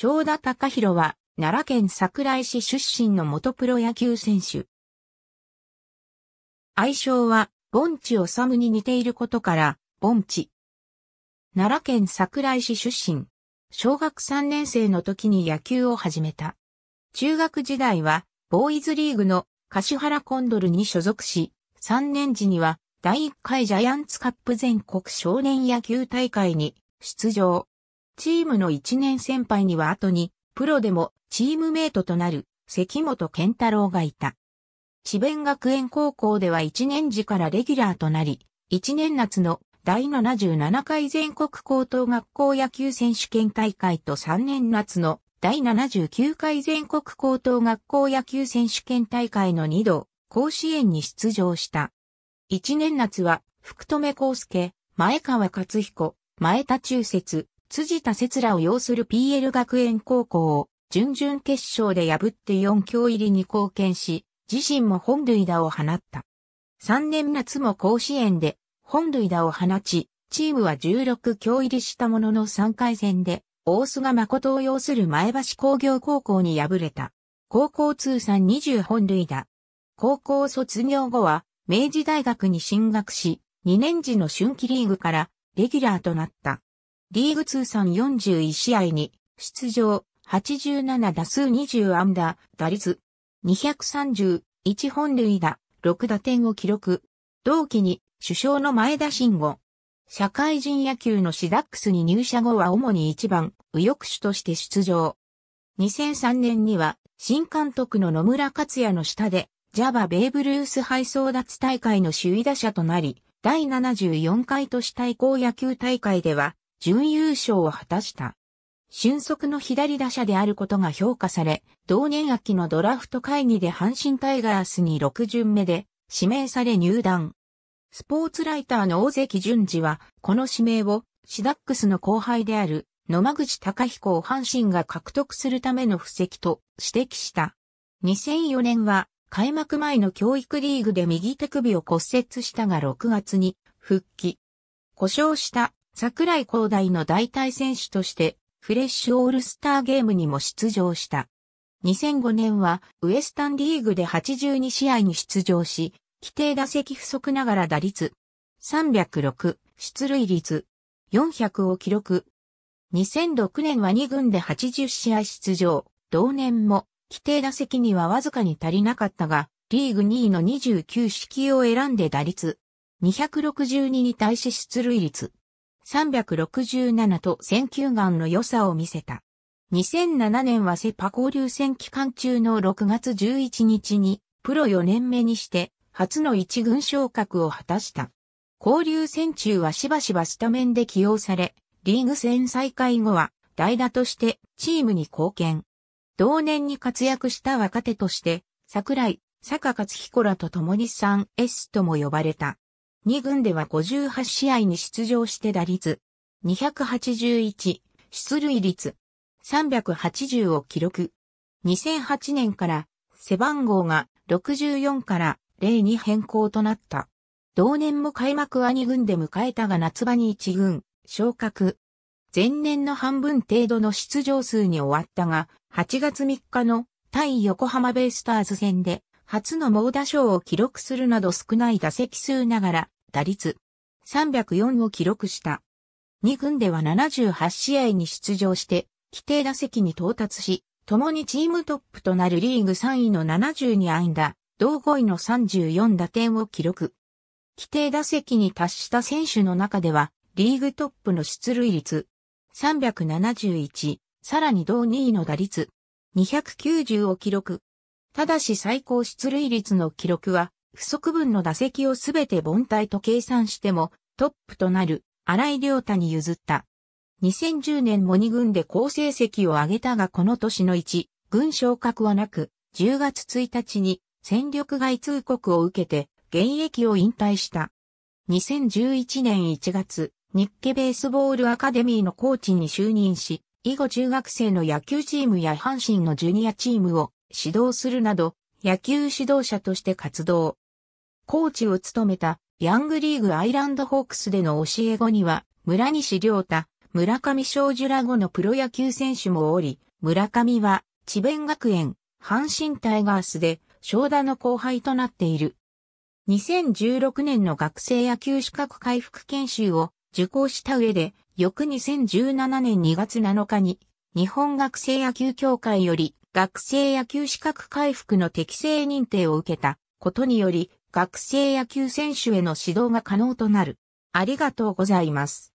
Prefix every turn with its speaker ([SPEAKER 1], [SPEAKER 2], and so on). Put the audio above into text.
[SPEAKER 1] 正田隆弘は、奈良県桜井市出身の元プロ野球選手。愛称は、盆地チ治に似ていることから、盆地。奈良県桜井市出身。小学3年生の時に野球を始めた。中学時代は、ボーイズリーグの柏原コンドルに所属し、3年時には第1回ジャイアンツカップ全国少年野球大会に出場。チームの一年先輩には後に、プロでもチームメイトとなる関本健太郎がいた。智弁学園高校では一年時からレギュラーとなり、一年夏の第77回全国高等学校野球選手権大会と3年夏の第79回全国高等学校野球選手権大会の2度、甲子園に出場した。1年夏は、福留孝介、前川勝彦、前田中節、辻田節らを擁する PL 学園高校を準々決勝で破って4強入りに貢献し、自身も本塁打を放った。3年夏も甲子園で本塁打を放ち、チームは16強入りしたものの3回戦で、大須賀誠を擁する前橋工業高校に敗れた。高校通算20本塁打。高校卒業後は、明治大学に進学し、2年時の春季リーグからレギュラーとなった。リーグ通算41試合に出場、87打数20安打、打率231本塁打、6打点を記録。同期に首相の前田慎吾。社会人野球のシダックスに入社後は主に1番、右翼手として出場。2003年には新監督の野村克也の下で、ジャバ・ベーブ・ルース敗争奪大会の首位打者となり、第74回都市対抗野球大会では、準優勝を果たした。俊足の左打者であることが評価され、同年秋のドラフト会議で阪神タイガースに6巡目で指名され入団。スポーツライターの大関淳二は、この指名をシダックスの後輩である野間口隆彦を阪神が獲得するための布石と指摘した。2004年は開幕前の教育リーグで右手首を骨折したが6月に復帰。故障した桜井広大の代替選手として、フレッシュオールスターゲームにも出場した。2005年は、ウエスタンリーグで82試合に出場し、規定打席不足ながら打率、306、出塁率、400を記録。2006年は2軍で80試合出場、同年も、規定打席にはわずかに足りなかったが、リーグ2位の29式を選んで打率、262に対し出塁率、367と選球眼の良さを見せた。2007年はセパ交流戦期間中の6月11日にプロ4年目にして初の一軍昇格を果たした。交流戦中はしばしばスタメンで起用され、リーグ戦再開後は代打としてチームに貢献。同年に活躍した若手として、桜井、坂勝彦らと共に 3S とも呼ばれた。2軍では58試合に出場して打率281、出塁率380を記録。2008年から背番号が64から0に変更となった。同年も開幕は2軍で迎えたが夏場に1軍、昇格。前年の半分程度の出場数に終わったが、8月3日の対横浜ベイスターズ戦で初の猛打賞を記録するなど少ない打席数ながら打率304を記録した。2軍では78試合に出場して、規定打席に到達し、共にチームトップとなるリーグ3位の72安打、同5位の34打点を記録。規定打席に達した選手の中では、リーグトップの出塁率371、さらに同2位の打率290を記録。ただし最高出塁率の記録は不足分の打席をすべて凡退と計算しても、トップとなる荒井良太に譲った。2010年も2軍で好成績を上げたがこの年の1、軍昇格はなく、10月1日に戦力外通告を受けて現役を引退した。2011年1月、日系ベースボールアカデミーのコーチに就任し、以後中学生の野球チームや阪神のジュニアチームを指導するなど、野球指導者として活動。コーチを務めたヤングリーグアイランドホークスでの教え子には、村西良太、村上少女ら後のプロ野球選手もおり、村上は、智弁学園、阪神タイガースで、正田の後輩となっている。2016年の学生野球資格回復研修を受講した上で、翌2017年2月7日に、日本学生野球協会より学生野球資格回復の適正認定を受けたことにより、学生野球選手への指導が可能となる。ありがとうございます。